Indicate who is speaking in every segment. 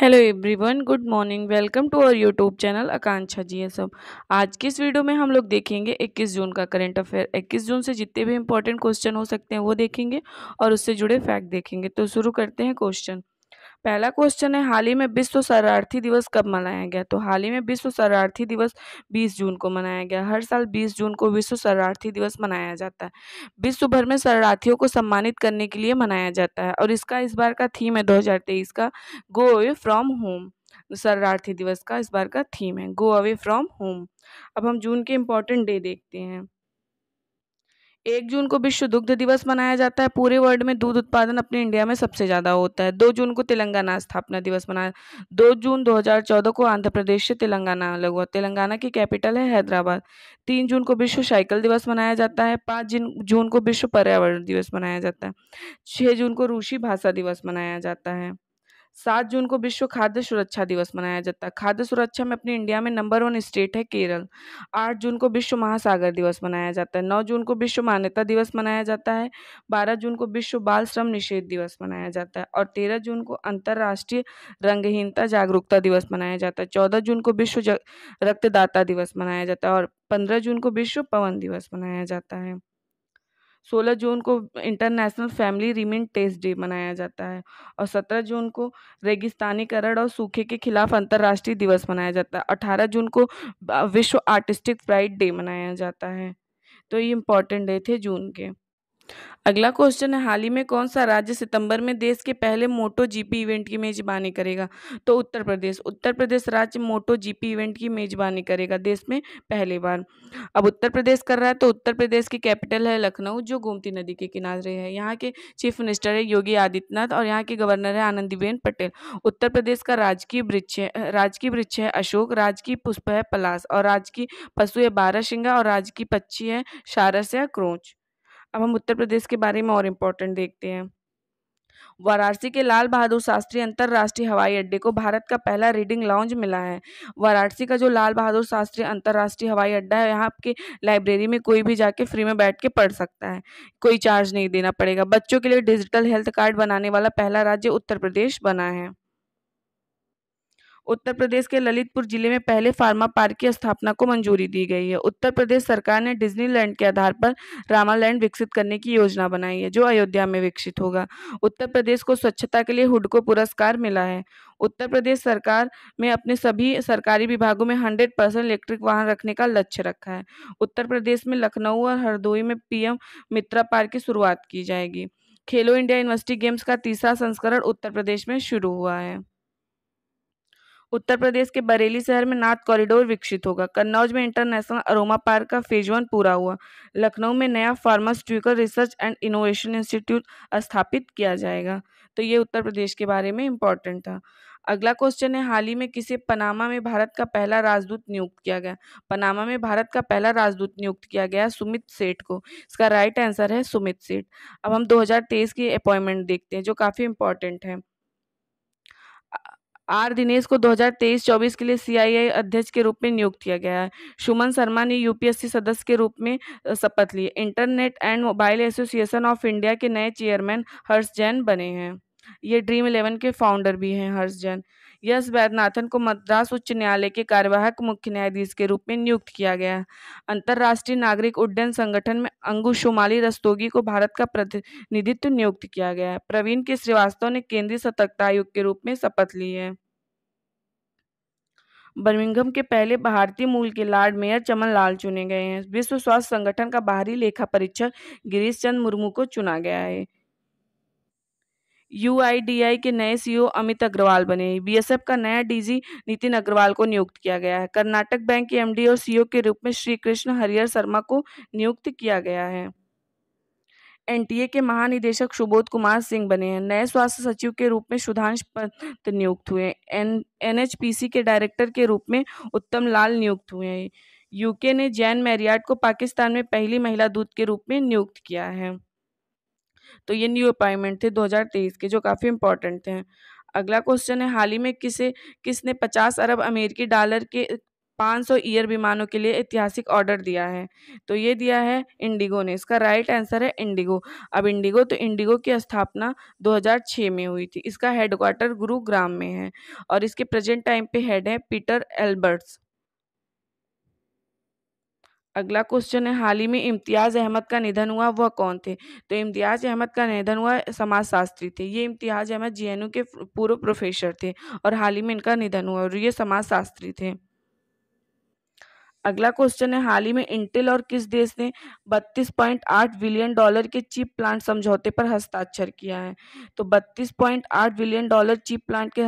Speaker 1: hello everyone good morning welcome to our YouTube channel Akanksha G S सब आज की इस वीडियो में हम लोग देखेंगे 21 जून का करंट अफेयर 21 जून से जितने भी इंपॉर्टेंट क्वेश्चन हो सकते हैं वो देखेंगे और उससे जुड़े फैक्ट देखेंगे तो शुरू करते हैं क्वेश्चन पहला क्वेश्चन है हाल ही में विश्व शरणार्थी दिवस कब मनाया गया तो हाल ही में विश्व शरणार्थी दिवस 20 जून को मनाया गया हर साल 20 जून को विश्व शरणार्थी दिवस मनाया जाता है विश्व भर में शरणार्थियों को सम्मानित करने के लिए मनाया जाता है और इसका इस बार का थीम है दो का गो अवे फ्रॉम होम शरणार्थी दिवस का इस बार का थीम है गो अवे फ्रॉम होम अब हम जून के इम्पोर्टेंट डे देखते हैं एक जून को विश्व दुग्ध दिवस मनाया जाता है पूरे वर्ल्ड में दूध उत्पादन अपने इंडिया में सबसे ज़्यादा होता है दो जून को तेलंगाना स्थापना दिवस मनाया दो जून 2014 को आंध्र प्रदेश से तेलंगाना अलग हुआ तेलंगाना की कैपिटल है हैदराबाद तीन जून को विश्व साइकिल दिवस मनाया जाता है पाँच जून को विश्व पर्यावरण दिवस मनाया जाता है छः जून को रूसी भाषा दिवस मनाया जाता है सात जून को विश्व खाद्य सुरक्षा दिवस मनाया जाता है खाद्य सुरक्षा में अपने इंडिया में नंबर वन स्टेट है केरल आठ जून को विश्व महासागर दिवस मनाया जाता है नौ जून को विश्व मान्यता दिवस मनाया जाता है बारह जून को विश्व बाल श्रम निषेध दिवस मनाया जाता है और तेरह जून को अंतर्राष्ट्रीय रंगहीनता जागरूकता दिवस मनाया जाता है चौदह जून को विश्व रक्तदाता दिवस मनाया जाता है और पंद्रह जून को विश्व पवन दिवस मनाया जाता है सोलह जून को international family remittances day मनाया जाता है और सत्रह जून को रेगिस्तानीकरण और सूखे के खिलाफ अंतर्राष्ट्रीय दिवस मनाया जाता है अठारह जून को विश्व आर्टिस्टिक प्राइड डे मनाया जाता है तो ये इम्पोर्टेंट डे थे जून के अगला क्वेश्चन है हाल ही में कौन सा राज्य सितंबर में देश के पहले मोटो जीपी इवेंट की मेजबानी करेगा तो उत्तर प्रदेश उत्तर प्रदेश राज्य मोटो जीपी इवेंट की मेजबानी करेगा देश में पहली बार अब उत्तर प्रदेश कर रहा है तो उत्तर प्रदेश की कैपिटल है लखनऊ जो गोमती नदी के किनारे है यहाँ के चीफ मिनिस्टर है योगी आदित्यनाथ और यहाँ के गवर्नर है आनंदीबेन पटेल उत्तर प्रदेश का राजकीय वृक्ष राजकीय वृक्ष है अशोक राजकीय पुष्प है पलास और राजकीय पशु है बारह और राजकीय पक्षी है शारस या क्रोच अब हम उत्तर प्रदेश के बारे में और इम्पोर्टेंट देखते हैं वाराणसी के लाल बहादुर शास्त्री अंतर्राष्ट्रीय हवाई अड्डे को भारत का पहला रीडिंग लॉन्ज मिला है वाराणसी का जो लाल बहादुर शास्त्री अंतर्राष्ट्रीय हवाई अड्डा है यहाँ आपके लाइब्रेरी में कोई भी जाके फ्री में बैठ के पढ़ सकता है कोई चार्ज नहीं देना पड़ेगा बच्चों के लिए डिजिटल हेल्थ कार्ड बनाने वाला पहला राज्य उत्तर प्रदेश बना है उत्तर प्रदेश के ललितपुर जिले में पहले फार्मा पार्क की स्थापना को मंजूरी दी गई है उत्तर प्रदेश सरकार ने डिज्नीलैंड के आधार पर रामालैंड विकसित करने की योजना बनाई है जो अयोध्या में विकसित होगा उत्तर प्रदेश को स्वच्छता के लिए हुडको पुरस्कार मिला है उत्तर प्रदेश सरकार में अपने सभी सरकारी विभागों में 100 परसेंट इलेक्ट्रिक वाहन रखने का लक्ष्य रखा है उत्तर प्रदेश में लखनऊ और हरदोई में पीएम मित्रा पार्क की शुरुआत की जाएगी खेलो इंडिया यूनिवर्सिटी गेम्स का तीसरा संस्करण उत्तर प्रदेश में शुरू हुआ है उत्तर प्रदेश के बरेली शहर में नाथ कॉरिडोर विकसित होगा कन्नौज में इंटरनेशनल अरोमा पार्क का फेज वन पूरा हुआ लखनऊ में नया pharmaceutical research and innovation institute स्थापित किया जाएगा तो ये उत्तर प्रदेश के बारे में इम्पोर्टेंट था अगला क्वेश्चन है हाल ही में किसे पनामा में भारत का पहला राजदूत नियुक्त किया गया पनामा में भारत का पहला राजदूत नियुक्त किया गया सुमित सेठ को इसका राइट आंसर है सुमित सेठ अब हम 2023 की अपॉइंटमेंट देखते हैं जो काफ़ी इम्पोर्टेंट है आर दिनेश को 2023-24 के लिए सीआईआई अध्यक्ष के रूप में नियुक्त किया गया है सुमन शर्मा ने यूपीएससी सदस्य के रूप में शपथ ली internet and mobile association of India के नए चेयरमैन हर्ष जैन बने हैं ये ड्रीम इलेवन के फाउंडर भी हैं हर्ष जैन यस वैद्यनाथन को मद्रास उच्च न्यायालय के कार्यवाहक मुख्य न्यायाधीश के रूप में नियुक्त किया गया अंतर्राष्ट्रीय नागरिक उड्डयन संगठन में अंगु शुमाली रस्तोगी को भारत का प्रतिनिधित्व नियुक्त किया गया है प्रवीण के श्रीवास्तव ने केंद्रीय सतर्कता आयोग के रूप में शपथ ली है बर्मिंगम के पहले भारतीय मूल के लॉर्ड मेयर चमन लाल चुने गए हैं विश्व स्वास्थ्य संगठन का बाहरी लेखा परीक्षक गिरीश चंद मुर्मू को चुना गया है यूआईडीआई के नए सीईओ e अमित अग्रवाल बने बीएसएफ का नया डीजी नितिन अग्रवाल को नियुक्त किया गया है कर्नाटक बैंक के एमडी और सीईओ e के रूप में श्री कृष्ण हरिहर शर्मा को नियुक्त किया गया है एनटीए के महानिदेशक सुबोध कुमार सिंह बने हैं नए स्वास्थ्य सचिव के रूप में सुधांश पंत नियुक्त हुए एन एनएचपीसी के डायरेक्टर के रूप में उत्तम लाल नियुक्त हुए हैं यूके ने जैन मैरियाट को पाकिस्तान में पहली महिला दूत के रूप में नियुक्त किया है तो ये न्यू अपॉइंटमेंट थे 2023 के जो काफ़ी इंपॉर्टेंट थे अगला क्वेश्चन है हाल ही में किसे किसने 50 अरब अमेरिकी डॉलर के 500 ईयर विमानों के लिए ऐतिहासिक ऑर्डर दिया है तो ये दिया है इंडिगो ने इसका राइट आंसर है इंडिगो अब इंडिगो तो इंडिगो की स्थापना 2006 में हुई थी इसका हेडक्वार्टर गुरुग्राम में है और इसके प्रेजेंट टाइम पे हेड है पीटर एल्बर्ट्स अगला क्वेश्चन है हाल ही में इम्तियाज़ अहमद का निधन हुआ वह कौन थे तो इम्तियाज़ अहमद का निधन हुआ समाजशास्त्री थे ये इम्तियाज़ अहमद जेएनयू के पूर्व प्रोफेसर थे और हाल ही में इनका निधन हुआ और ये समाजशास्त्री थे अगला क्वेश्चन है हाल ही में इंटेल और किस देश ने 32.8 बिलियन डॉलर के चिप प्लांट समझौते पर हस्ताक्षर किया है तो 32.8 बिलियन डॉलर चिप प्लांट के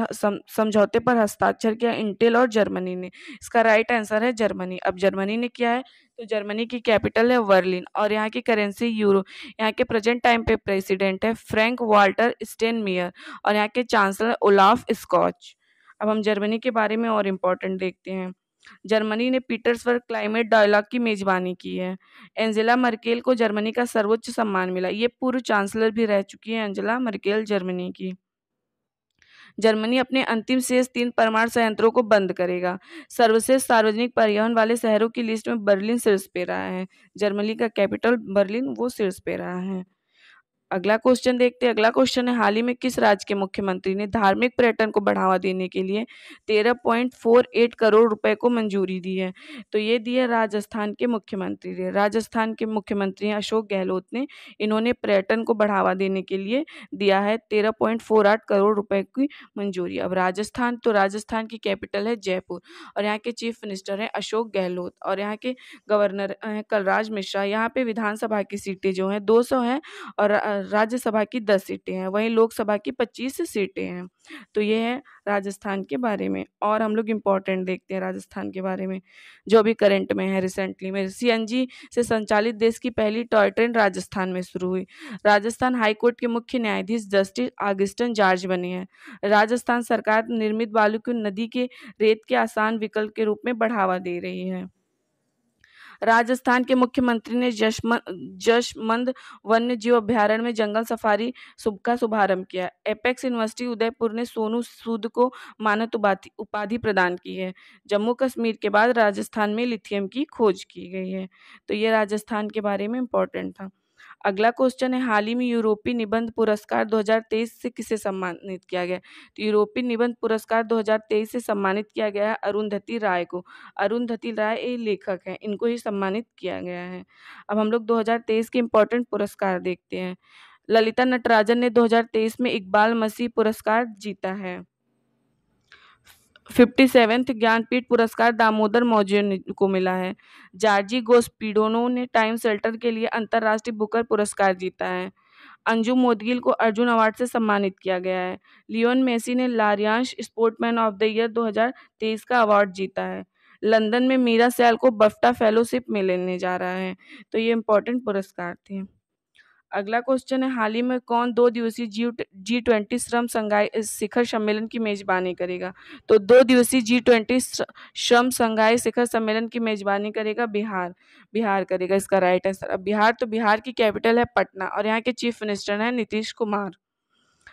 Speaker 1: समझौते पर हस्ताक्षर किया इंटेल और जर्मनी ने इसका राइट आंसर है जर्मनी अब जर्मनी ने किया है तो जर्मनी की कैपिटल है वर्लिन और यहाँ की करेंसी यूरो यहाँ के प्रेजेंट टाइम पे प्रेसिडेंट है फ्रैंक वाल्टर स्टेनमियर और यहाँ के चांसलर ओलाफ स्कॉच अब हम जर्मनी के बारे में और इम्पोर्टेंट देखते हैं जर्मनी ने पीटर्सबर्ग क्लाइमेट डायलॉग की मेजबानी की है एंजेला मर्केल को जर्मनी का सर्वोच्च सम्मान मिला ये पूर्व चांसलर भी रह चुकी है एंजेला मर्केल जर्मनी की जर्मनी अपने अंतिम शेष तीन परमाणु संयंत्रों को बंद करेगा सर्वश्रेष्ठ सार्वजनिक परिवहन वाले शहरों की लिस्ट में बर्लिन शीर्ष पे रहा है जर्मनी का कैपिटल बर्लिन वो शीर्ष पे रहा है अगला क्वेश्चन देखते हैं अगला क्वेश्चन है हाल ही में किस राज्य के मुख्यमंत्री ने धार्मिक पर्यटन को बढ़ावा देने के लिए तेरह पॉइंट फोर एट करोड़ रुपए को मंजूरी दी है तो ये दिया राजस्थान के मुख्यमंत्री ने राजस्थान के मुख्यमंत्री अशोक गहलोत ने इन्होंने पर्यटन को बढ़ावा देने के लिए दिया है तेरह पॉइंट फोर आठ करोड़ रुपए की मंजूरी अब राजस्थान तो राजस्थान की कैपिटल है जयपुर और यहाँ के चीफ मिनिस्टर हैं अशोक गहलोत और यहाँ के गवर्नर हैं कलराज मिश्रा यहाँ पे विधानसभा की सीटें जो हैं दो सौ हैं और राज्यसभा की दस सीटें हैं वहीं लोकसभा की पच्चीस सीटें हैं तो ये है राजस्थान के बारे में और हम लोग इम्पोर्टेंट देखते हैं राजस्थान के बारे में जो अभी करंट में है रिसेंटली में सीएनजी से संचालित देश की पहली टॉय ट्रेन राजस्थान में शुरू हुई राजस्थान हाईकोर्ट के मुख्य न्यायाधीश जस्टिस आगिस्टन जॉर्ज बने हैं राजस्थान सरकार निर्मित बालूकुंड नदी के रेत के आसान विकल्प के रूप में बढ़ावा दे रही है राजस्थान के मुख्यमंत्री ने जशमंद वन्य जीव अभ्यारण्य में जंगल सफारी सुब का शुभारंभ किया एपेक्स यूनिवर्सिटी उदयपुर ने सोनू सूद को मानद उपाधि प्रदान की है जम्मू कश्मीर के बाद राजस्थान में लिथियम की खोज की गई है तो ये राजस्थान के बारे में इंपॉर्टेंट था अगला क्वेश्चन है हाल ही में यूरोपीय निबंध पुरस्कार 2023 से किसे सम्मानित किया गया तो यूरोपीय निबंध पुरस्कार 2023 से सम्मानित किया गया है अरुंधति राय को अरुंधति राय ये लेखक हैं इनको ही सम्मानित किया गया है अब हम लोग 2023 के इम्पोर्टेंट पुरस्कार देखते हैं ललिता नटराजन ने 2023 में इकबाल मसीह पुरस्कार जीता है फिफ्टी सेवेंथ ज्ञानपीठ पुरस्कार दामोदर मौर्य को मिला है जार्जी गोस्पीडोनो ने टाइम सेल्टर के लिए अंतर्राष्ट्रीय बुकर पुरस्कार जीता है अंजू मोदगिल को अर्जुन अवार्ड से सम्मानित किया गया है लियोन मेसी ने Laureus sportsman of the year 2023 का अवार्ड जीता है लंदन में मीरा सयाल को बफ्टा फेलोशिप मिलने जा रहा है तो ये इम्पोर्टेंट पुरस्कार थे अगला क्वेश्चन है हाल ही में कौन दो दिवसीय जी जी ट्वेंटी श्रम संघाय शिखर सम्मेलन की मेजबानी करेगा तो दो दिवसीय जी ट्वेंटी श्रम संघाय शिखर सम्मेलन की मेजबानी करेगा बिहार बिहार करेगा इसका राइट आंसर अब बिहार तो बिहार की कैपिटल है पटना और यहाँ के चीफ मिनिस्टर हैं नीतीश कुमार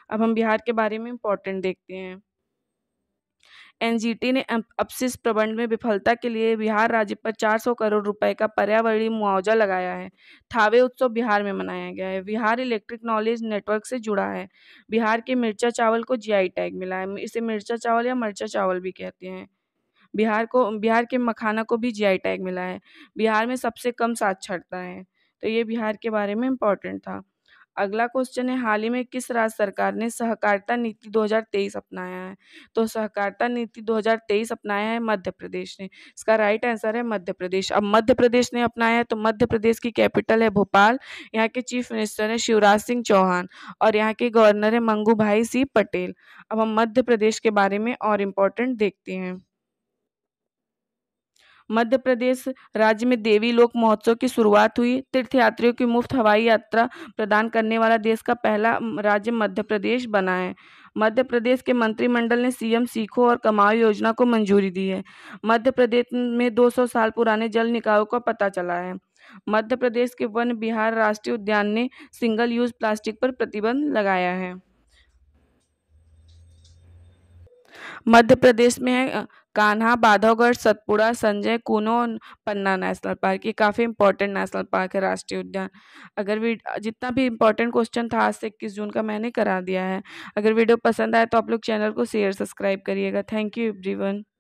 Speaker 1: अब हम बिहार के बारे में इम्पोर्टेंट देखते हैं एनजीटी ने अपशिष्ट प्रबंध में विफलता के लिए बिहार राज्य पर 400 करोड़ रुपए का पर्यावरणीय मुआवजा लगाया है थावे उत्सव बिहार में मनाया गया है बिहार इलेक्ट्रिक नॉलेज नेटवर्क से जुड़ा है बिहार के मिर्चा चावल को जीआई टैग मिला है इसे मिर्चा चावल या मर्चा चावल भी कहते हैं बिहार को बिहार के मखाना को भी जी टैग मिला है बिहार में सबसे कम साक्षरता है तो ये बिहार के बारे में इम्पोर्टेंट था अगला क्वेश्चन है हाल ही में किस राज्य सरकार ने सहकारिता नीति 2023 अपनाया है तो सहकारिता नीति 2023 अपनाया है मध्य प्रदेश ने इसका राइट आंसर है मध्य प्रदेश अब मध्य प्रदेश ने अपनाया है तो मध्य प्रदेश की कैपिटल है भोपाल यहाँ के चीफ मिनिस्टर है शिवराज सिंह चौहान और यहाँ के गवर्नर है मंगू भाई सी पटेल अब हम मध्य प्रदेश के बारे में और इम्पोर्टेंट देखते हैं मध्य प्रदेश राज्य में देवी लोक महोत्सव की शुरुआत हुई तीर्थयात्रियों की मुफ्त हवाई यात्रा प्रदान करने वाला देश का पहला राज्य मध्य प्रदेश बना है मध्य प्रदेश के मंत्रिमंडल ने सीएम सीखो और कमाओ योजना को मंजूरी दी है मध्य प्रदेश में 200 साल पुराने जल निकायों का पता चला है मध्य प्रदेश के वन बिहार राष्ट्रीय उद्यान ने सिंगल यूज प्लास्टिक पर प्रतिबंध लगाया है मध्य प्रदेश में है कान्हा बाधवगढ़ सतपुड़ा संजय कूनो पन्ना नेशनल पार्क ये काफ़ी इंपॉर्टेंट नेशनल पार्क है राष्ट्रीय उद्यान अगर जितना भी इंपॉर्टेंट क्वेश्चन था आज से इक्कीस जून का मैंने करा दिया है अगर वीडियो पसंद आए तो आप लोग चैनल को शेयर सब्सक्राइब करिएगा थैंक यू एवरीवन